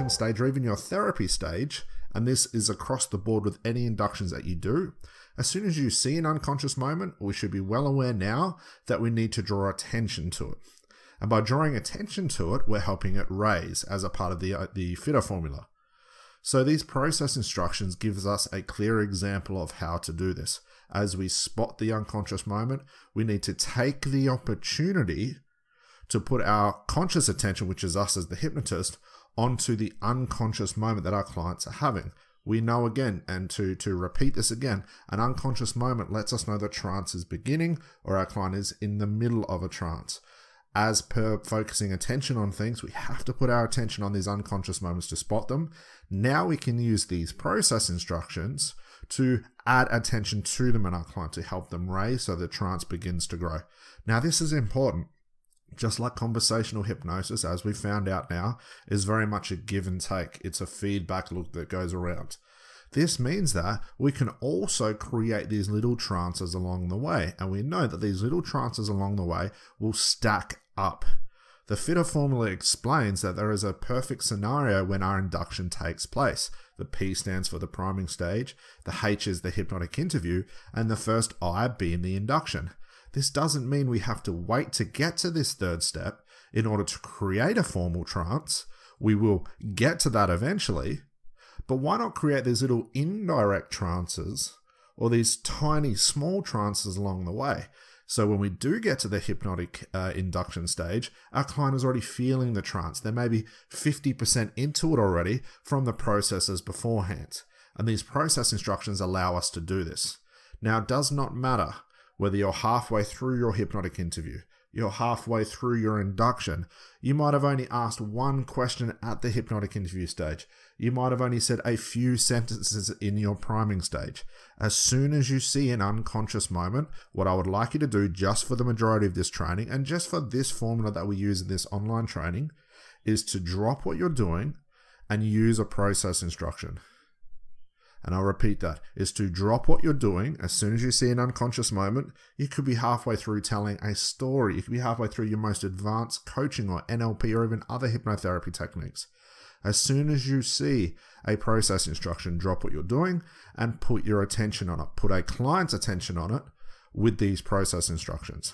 induction stage or even your therapy stage, and this is across the board with any inductions that you do, as soon as you see an unconscious moment, we should be well aware now that we need to draw attention to it. And by drawing attention to it, we're helping it raise as a part of the, uh, the fitter formula. So these process instructions gives us a clear example of how to do this. As we spot the unconscious moment, we need to take the opportunity to put our conscious attention, which is us as the hypnotist, onto the unconscious moment that our clients are having. We know again, and to, to repeat this again, an unconscious moment lets us know that trance is beginning or our client is in the middle of a trance. As per focusing attention on things, we have to put our attention on these unconscious moments to spot them. Now we can use these process instructions to add attention to them in our client to help them raise so the trance begins to grow. Now, this is important just like conversational hypnosis, as we found out now, is very much a give and take. It's a feedback loop that goes around. This means that we can also create these little trances along the way, and we know that these little trances along the way will stack up. The fitter formula explains that there is a perfect scenario when our induction takes place. The P stands for the priming stage, the H is the hypnotic interview, and the first I being the induction. This doesn't mean we have to wait to get to this third step in order to create a formal trance. We will get to that eventually, but why not create these little indirect trances or these tiny small trances along the way? So when we do get to the hypnotic uh, induction stage, our client is already feeling the trance. They're maybe 50% into it already from the processes beforehand. And these process instructions allow us to do this. Now, it does not matter whether you're halfway through your hypnotic interview, you're halfway through your induction, you might have only asked one question at the hypnotic interview stage. You might have only said a few sentences in your priming stage. As soon as you see an unconscious moment, what I would like you to do just for the majority of this training and just for this formula that we use in this online training is to drop what you're doing and use a process instruction and I'll repeat that, is to drop what you're doing as soon as you see an unconscious moment. You could be halfway through telling a story, you could be halfway through your most advanced coaching or NLP or even other hypnotherapy techniques. As soon as you see a process instruction, drop what you're doing and put your attention on it. Put a client's attention on it with these process instructions.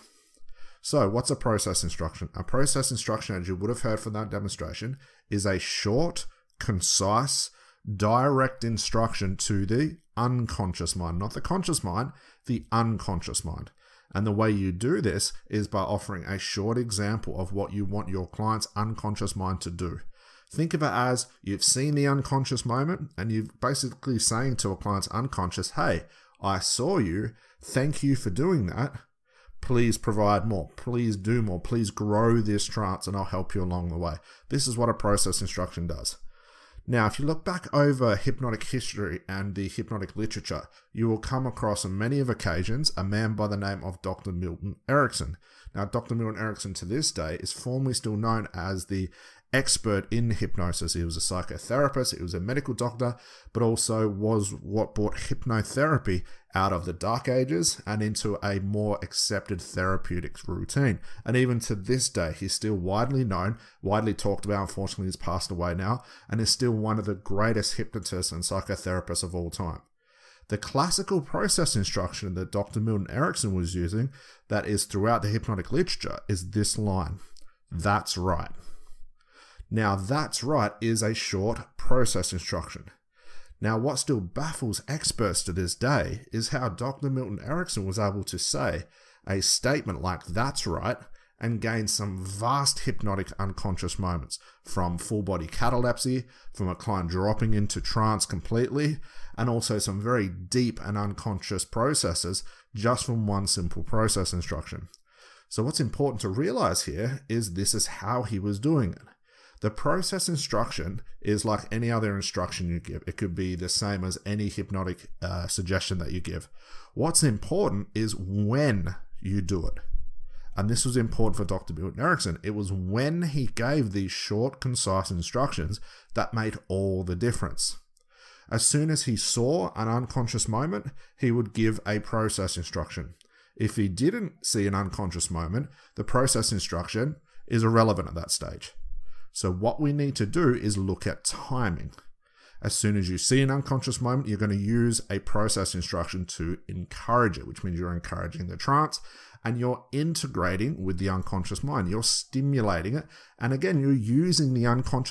So, what's a process instruction? A process instruction, as you would have heard from that demonstration, is a short, concise, direct instruction to the unconscious mind, not the conscious mind, the unconscious mind. And the way you do this is by offering a short example of what you want your client's unconscious mind to do. Think of it as you've seen the unconscious moment and you're basically saying to a client's unconscious, hey, I saw you. Thank you for doing that. Please provide more. Please do more. Please grow this trance and I'll help you along the way. This is what a process instruction does. Now, if you look back over hypnotic history and the hypnotic literature, you will come across on many of occasions a man by the name of Dr. Milton Erickson. Now, Dr. Milton Erickson to this day is formally still known as the expert in hypnosis. He was a psychotherapist, he was a medical doctor, but also was what brought hypnotherapy out of the Dark Ages and into a more accepted therapeutic routine. And even to this day, he's still widely known, widely talked about. Unfortunately, he's passed away now, and is still one of the greatest hypnotists and psychotherapists of all time. The classical process instruction that Dr. Milton Erickson was using, that is throughout the hypnotic literature, is this line That's right. Now that's right is a short process instruction. Now what still baffles experts to this day is how Dr. Milton Erickson was able to say a statement like that's right and gain some vast hypnotic unconscious moments from full body catalepsy, from a client dropping into trance completely, and also some very deep and unconscious processes just from one simple process instruction. So, what's important to realize here is this is how he was doing it. The process instruction is like any other instruction you give. It could be the same as any hypnotic uh, suggestion that you give. What's important is when you do it. And this was important for Dr. Milton Erickson. It was when he gave these short, concise instructions that made all the difference. As soon as he saw an unconscious moment, he would give a process instruction. If he didn't see an unconscious moment, the process instruction is irrelevant at that stage. So what we need to do is look at timing. As soon as you see an unconscious moment, you're going to use a process instruction to encourage it, which means you're encouraging the trance and you're integrating with the unconscious mind. You're stimulating it. And again, you're using the unconscious